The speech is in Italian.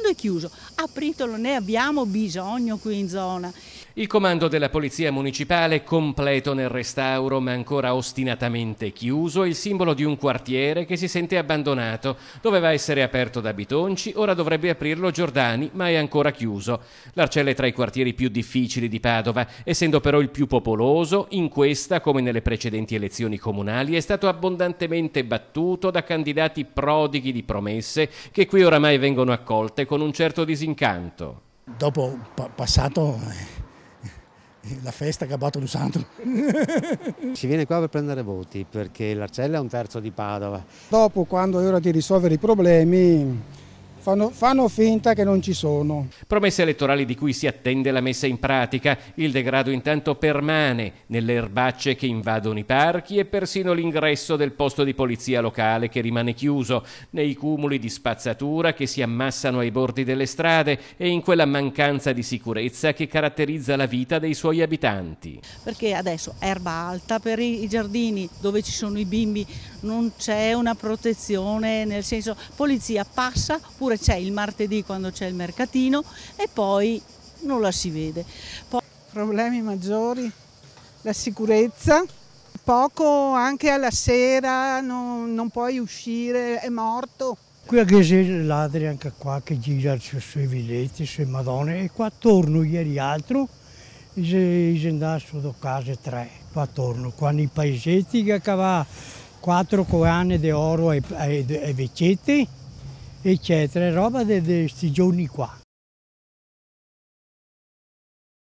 quando è chiuso? Apritelo, ne abbiamo bisogno qui in zona. Il comando della Polizia Municipale completo nel restauro ma ancora ostinatamente chiuso è il simbolo di un quartiere che si sente abbandonato. Doveva essere aperto da Bitonci, ora dovrebbe aprirlo Giordani ma è ancora chiuso. L'Arcella è tra i quartieri più difficili di Padova, essendo però il più popoloso, in questa come nelle precedenti elezioni comunali è stato abbondantemente battuto da candidati prodighi di promesse che qui oramai vengono accolte con un certo disincanto. Dopo pa passato eh, la festa che ha battuto il santo. si viene qua per prendere voti perché l'Arcella è un terzo di Padova. Dopo quando è ora di risolvere i problemi fanno, fanno finta che non ci sono. Promesse elettorali di cui si attende la messa in pratica, il degrado intanto permane nelle erbacce che invadono i parchi e persino l'ingresso del posto di polizia locale che rimane chiuso, nei cumuli di spazzatura che si ammassano ai bordi delle strade e in quella mancanza di sicurezza che caratterizza la vita dei suoi abitanti. Perché adesso erba alta per i giardini dove ci sono i bimbi, non c'è una protezione, nel senso polizia passa pure c'è il martedì quando c'è il mercatino e poi non la si vede. Poi... Problemi maggiori, la sicurezza, poco anche alla sera non, non puoi uscire, è morto. Qui a Ghese ladri anche qua che gira sui villeti, sui madone e qua attorno ieri altro e andato da casa tre, qua attorno, qua nei paesetti che cava quattro coane d'oro e, ai, ai vecchietti eccetera, roba di questi giorni qua.